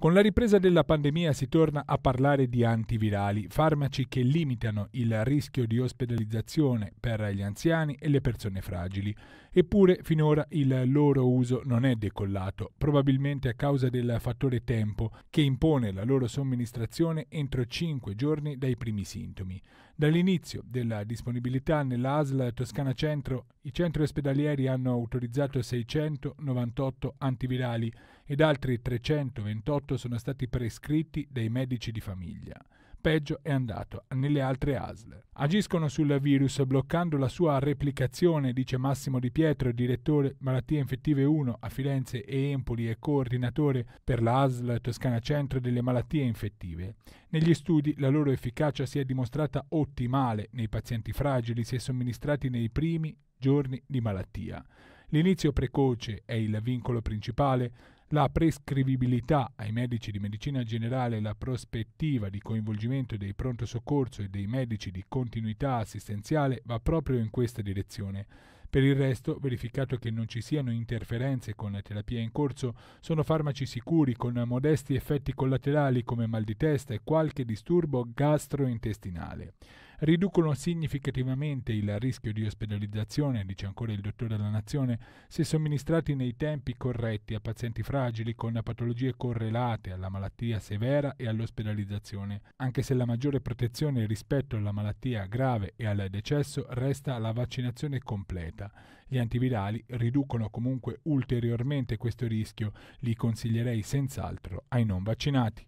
Con la ripresa della pandemia si torna a parlare di antivirali, farmaci che limitano il rischio di ospedalizzazione per gli anziani e le persone fragili. Eppure finora il loro uso non è decollato, probabilmente a causa del fattore tempo che impone la loro somministrazione entro 5 giorni dai primi sintomi. Dall'inizio della disponibilità nell'ASL Toscana Centro, i centri ospedalieri hanno autorizzato 698 antivirali ed altri 328 sono stati prescritti dai medici di famiglia. Peggio è andato nelle altre ASL. Agiscono sul virus bloccando la sua replicazione, dice Massimo Di Pietro, direttore Malattie Infettive 1 a Firenze e Empoli e coordinatore per la ASL Toscana Centro delle Malattie Infettive. Negli studi la loro efficacia si è dimostrata ottimale nei pazienti fragili se somministrati nei primi giorni di malattia. L'inizio precoce è il vincolo principale, la prescrivibilità ai medici di medicina generale e la prospettiva di coinvolgimento dei pronto soccorso e dei medici di continuità assistenziale va proprio in questa direzione. Per il resto, verificato che non ci siano interferenze con la terapia in corso, sono farmaci sicuri con modesti effetti collaterali come mal di testa e qualche disturbo gastrointestinale riducono significativamente il rischio di ospedalizzazione, dice ancora il dottore della Nazione, se somministrati nei tempi corretti a pazienti fragili con patologie correlate alla malattia severa e all'ospedalizzazione, anche se la maggiore protezione rispetto alla malattia grave e al decesso resta la vaccinazione completa. Gli antivirali riducono comunque ulteriormente questo rischio, li consiglierei senz'altro ai non vaccinati.